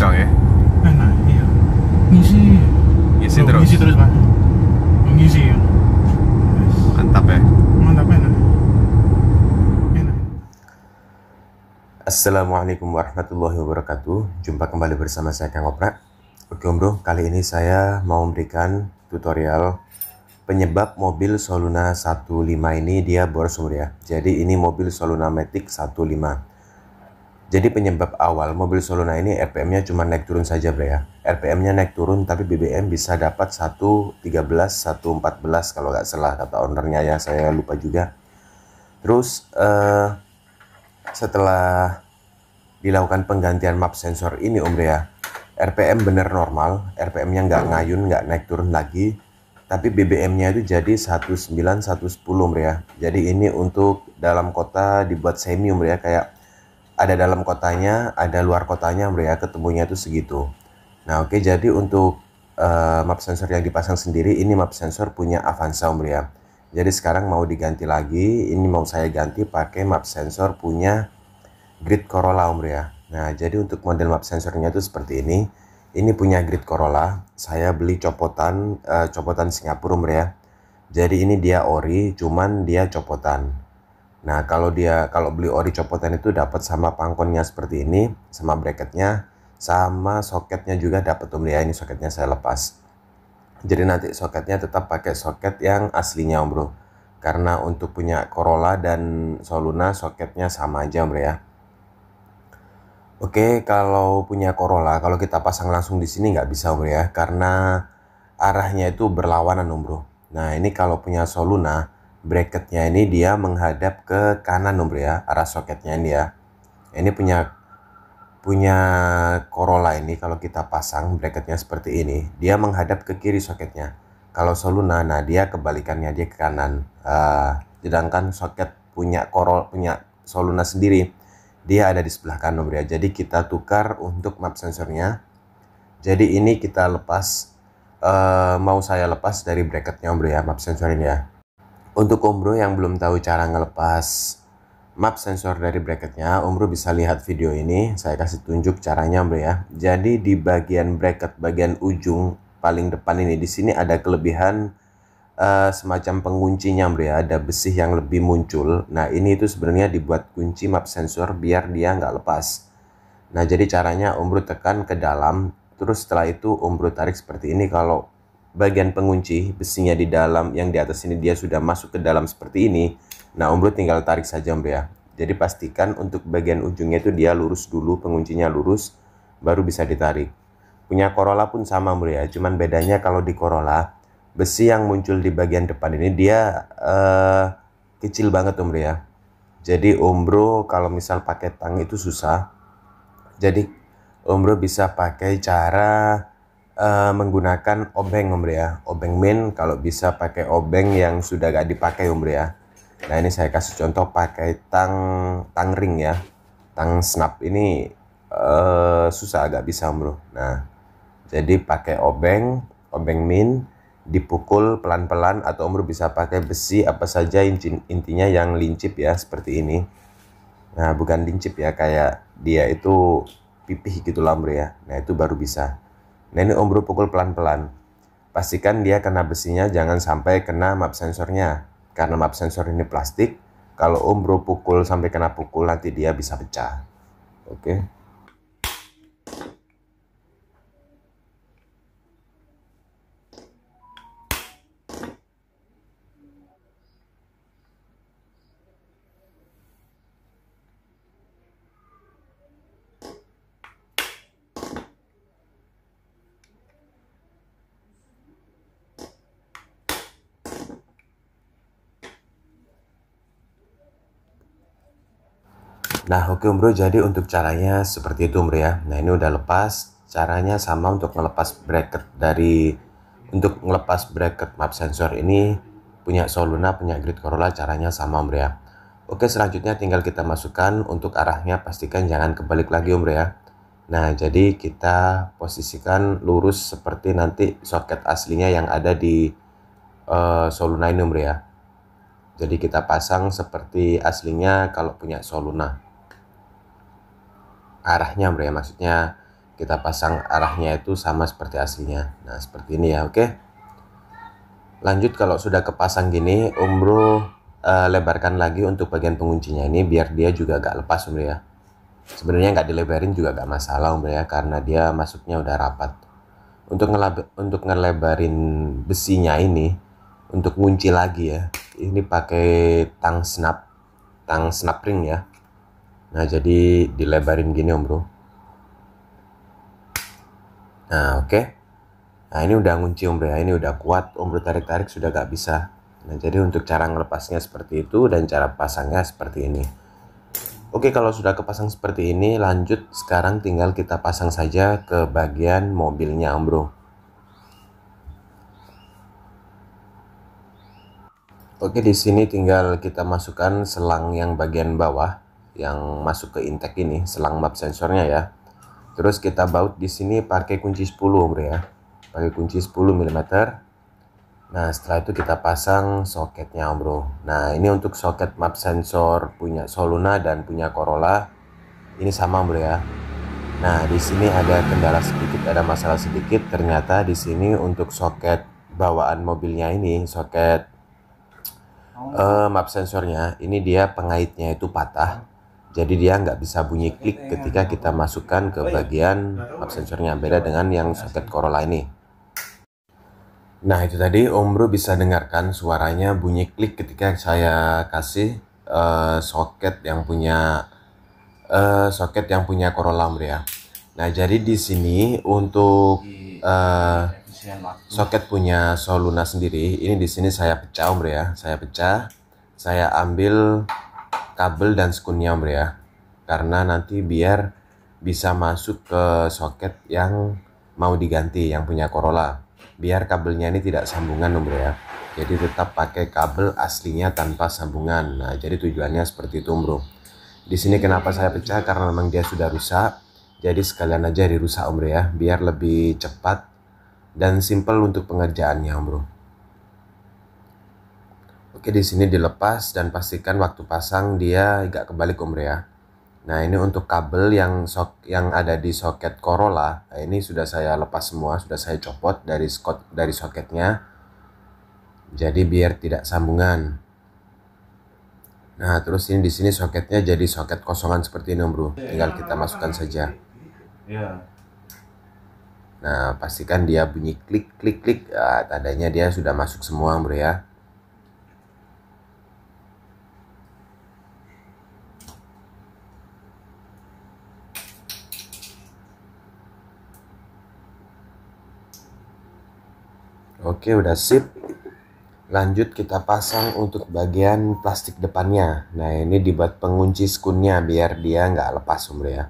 kencang ya enak eh, iya ngisi ngisi terus ngisi terus pak ngisi ya. ya mantap ya mantap ya, enak enak Assalamualaikum warahmatullahi wabarakatuh Jumpa kembali bersama saya Kang Oprak Oke Om Bro, kali ini saya mau memberikan tutorial penyebab mobil Soluna 15 ini dia bor sumber ya. Jadi ini mobil Soluna Matic 15. Jadi penyebab awal mobil Solona ini RPM-nya cuma naik turun saja bre ya. RPM-nya naik turun tapi BBM bisa dapat 1.13, 1.14 kalau nggak salah kata ownernya ya saya lupa juga. Terus eh, setelah dilakukan penggantian map sensor ini Om ya, RPM bener normal, RPM-nya nggak ngayun, nggak naik turun lagi, tapi BBM-nya itu jadi 19, 110 Om ya. Jadi ini untuk dalam kota dibuat semi Om ya, kayak ada dalam kotanya, ada luar kotanya, bro ya, ketemunya itu segitu. Nah, oke, okay, jadi untuk uh, map sensor yang dipasang sendiri, ini map sensor punya Avanza, bro ya. Jadi sekarang mau diganti lagi, ini mau saya ganti pakai map sensor punya Grid Corolla, bro ya. Nah, jadi untuk model map sensornya itu seperti ini. Ini punya Grid Corolla, saya beli copotan, uh, copotan Singapura, bro ya. Jadi ini dia ori, cuman dia copotan. Nah kalau dia kalau beli ori copotan itu dapat sama pangkonnya seperti ini, sama bracketnya, sama soketnya juga dapat Om ya. Ini soketnya saya lepas. Jadi nanti soketnya tetap pakai soket yang aslinya Om Bro. Karena untuk punya Corolla dan Soluna soketnya sama aja Om ya. Oke, kalau punya Corolla, kalau kita pasang langsung di sini nggak bisa Om ya, karena arahnya itu berlawanan Om Bro. Nah ini kalau punya Soluna, bracketnya ini dia menghadap ke kanan nomor ya arah soketnya ini ya ini punya punya Corolla ini kalau kita pasang bracketnya seperti ini dia menghadap ke kiri soketnya kalau Soluna nah dia kebalikannya dia ke kanan uh, sedangkan soket punya Corolla punya Soluna sendiri dia ada di sebelah kanan nomor ya jadi kita tukar untuk map sensornya jadi ini kita lepas uh, mau saya lepas dari bracketnya bro ya map sensor ini ya untuk Umbro yang belum tahu cara ngelepas map sensor dari bracketnya, Umbro bisa lihat video ini. Saya kasih tunjuk caranya Umbro ya. Jadi di bagian bracket, bagian ujung paling depan ini, di sini ada kelebihan uh, semacam penguncinya Umbro ya. Ada besi yang lebih muncul. Nah ini itu sebenarnya dibuat kunci map sensor biar dia nggak lepas. Nah jadi caranya Umbro tekan ke dalam, terus setelah itu Umbro tarik seperti ini kalau bagian pengunci besinya di dalam yang di atas ini dia sudah masuk ke dalam seperti ini nah Om tinggal tarik saja Om ya jadi pastikan untuk bagian ujungnya itu dia lurus dulu penguncinya lurus baru bisa ditarik punya Corolla pun sama Om ya cuman bedanya kalau di Corolla besi yang muncul di bagian depan ini dia uh, kecil banget Om ya jadi Om kalau misal pakai tang itu susah jadi Om bisa pakai cara Eh, menggunakan obeng Om ya obeng min kalau bisa pakai obeng yang sudah gak dipakai Om ya nah ini saya kasih contoh pakai tang tang ring ya tang snap ini uh, susah agak bisa bro nah jadi pakai obeng obeng min dipukul pelan-pelan atau Om bisa pakai besi apa saja intinya yang lincip ya seperti ini nah bukan lincip ya kayak dia itu pipih gitu lah ya nah itu baru bisa Nenek umbro pukul pelan-pelan. Pastikan dia kena besinya jangan sampai kena map sensornya. Karena map sensor ini plastik, kalau umbro pukul sampai kena pukul nanti dia bisa pecah. Oke. Okay? Nah oke bro jadi untuk caranya seperti itu bro ya. Nah ini udah lepas caranya sama untuk melepas bracket dari untuk melepas bracket map sensor ini punya Soluna punya Grid Corolla caranya sama bro ya. Oke selanjutnya tinggal kita masukkan untuk arahnya pastikan jangan kebalik lagi bro ya. Nah jadi kita posisikan lurus seperti nanti soket aslinya yang ada di uh, Soluna ini bro ya. Jadi kita pasang seperti aslinya kalau punya Soluna arahnya bro ya maksudnya kita pasang arahnya itu sama seperti aslinya nah seperti ini ya oke lanjut kalau sudah kepasang gini umbro uh, lebarkan lagi untuk bagian penguncinya ini biar dia juga agak lepas umbro ya sebenarnya nggak dilebarin juga gak masalah umbro ya karena dia masuknya udah rapat untuk ngelab untuk ngelebarin besinya ini untuk ngunci lagi ya ini pakai tang snap tang snap ring ya Nah, jadi dilebarin gini Om Bro. Nah, oke. Okay. Nah, ini udah ngunci Om Bro ya. Ini udah kuat. Om Bro tarik-tarik sudah gak bisa. Nah, jadi untuk cara ngelepasnya seperti itu dan cara pasangnya seperti ini. Oke, okay, kalau sudah kepasang seperti ini, lanjut sekarang tinggal kita pasang saja ke bagian mobilnya Om Bro. Oke, di sini tinggal kita masukkan selang yang bagian bawah yang masuk ke intake ini selang map sensornya ya terus kita baut di sini pakai kunci 10 bro ya pakai kunci 10 mm nah setelah itu kita pasang soketnya bro nah ini untuk soket map sensor punya Soluna dan punya Corolla ini sama bro ya Nah, di sini ada kendala sedikit, ada masalah sedikit. Ternyata di sini untuk soket bawaan mobilnya ini, soket uh, map sensornya, ini dia pengaitnya itu patah jadi dia nggak bisa bunyi klik ketika kita masukkan ke bagian map sensornya beda dengan yang soket Corolla ini nah itu tadi Om Bro bisa dengarkan suaranya bunyi klik ketika saya kasih uh, soket yang punya uh, soket yang punya Corolla Om Bro ya nah jadi di sini untuk uh, soket punya Soluna sendiri ini di sini saya pecah Om Bro ya saya pecah saya ambil kabel dan om ya karena nanti biar bisa masuk ke soket yang mau diganti yang punya Corolla biar kabelnya ini tidak sambungan bro ya jadi tetap pakai kabel aslinya tanpa sambungan nah jadi tujuannya seperti itu bro di sini kenapa saya pecah karena memang dia sudah rusak jadi sekalian aja dirusak bro ya biar lebih cepat dan simple untuk pengerjaannya bro Oke, di sini dilepas dan pastikan waktu pasang dia nggak kebalik Om ya. Nah, ini untuk kabel yang sok yang ada di soket Corolla. Nah, ini sudah saya lepas semua, sudah saya copot dari skot dari soketnya. Jadi biar tidak sambungan. Nah, terus ini di sini soketnya jadi soket kosongan seperti ini, Bro. Tinggal kita masukkan saja. Iya. Nah, pastikan dia bunyi klik klik klik. Ah, tandanya dia sudah masuk semua, Bro ya. Oke, udah sip. Lanjut kita pasang untuk bagian plastik depannya. Nah, ini dibuat pengunci skunnya biar dia nggak lepas umur ya.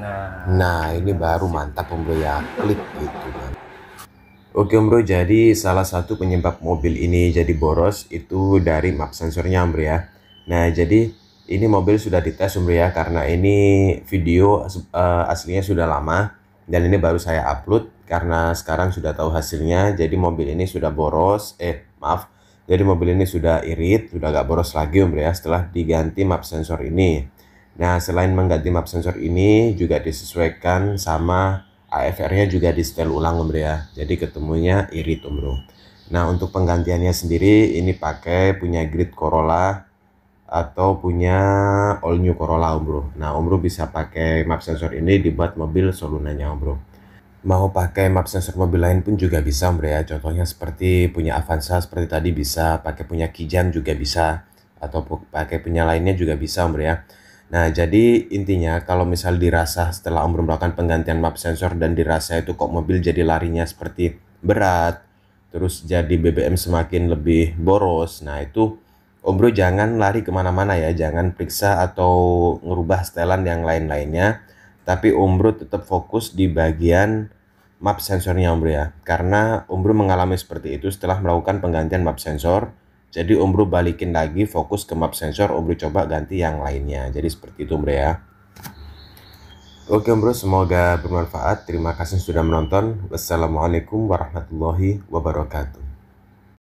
Nah. nah, ini baru mantap om ya. Klik gitu kan. Oke Om Bro, jadi salah satu penyebab mobil ini jadi boros itu dari map sensornya Om Bro ya. Nah, jadi ini mobil sudah dites Om Bro ya karena ini video uh, aslinya sudah lama dan ini baru saya upload karena sekarang sudah tahu hasilnya. Jadi mobil ini sudah boros, eh maaf, jadi mobil ini sudah irit, sudah agak boros lagi Om Bro ya setelah diganti map sensor ini. Nah, selain mengganti map sensor ini juga disesuaikan sama AFR-nya juga di setel ulang Om ya. Jadi ketemunya irit Om Bro. Nah, untuk penggantiannya sendiri ini pakai punya grid Corolla atau punya all new Corolla Om Bro. Nah, Om Bro bisa pakai map sensor ini dibuat mobil solunanya Om Bro. Mau pakai map sensor mobil lain pun juga bisa Om Bro ya. Contohnya seperti punya Avanza seperti tadi bisa, pakai punya Kijang juga bisa atau pakai punya lainnya juga bisa Om Bro ya. Nah, jadi intinya kalau misal dirasa setelah Om melakukan penggantian map sensor dan dirasa itu kok mobil jadi larinya seperti berat, terus jadi BBM semakin lebih boros. Nah, itu Om Bro jangan lari kemana-mana ya, jangan periksa atau ngerubah setelan yang lain-lainnya. Tapi Om Bro tetap fokus di bagian map sensornya Om Bro ya, karena Om Bro mengalami seperti itu setelah melakukan penggantian map sensor jadi Om balikin lagi fokus ke map sensor, Om coba ganti yang lainnya. Jadi seperti itu Om ya. Oke Om semoga bermanfaat. Terima kasih sudah menonton. Wassalamualaikum warahmatullahi wabarakatuh.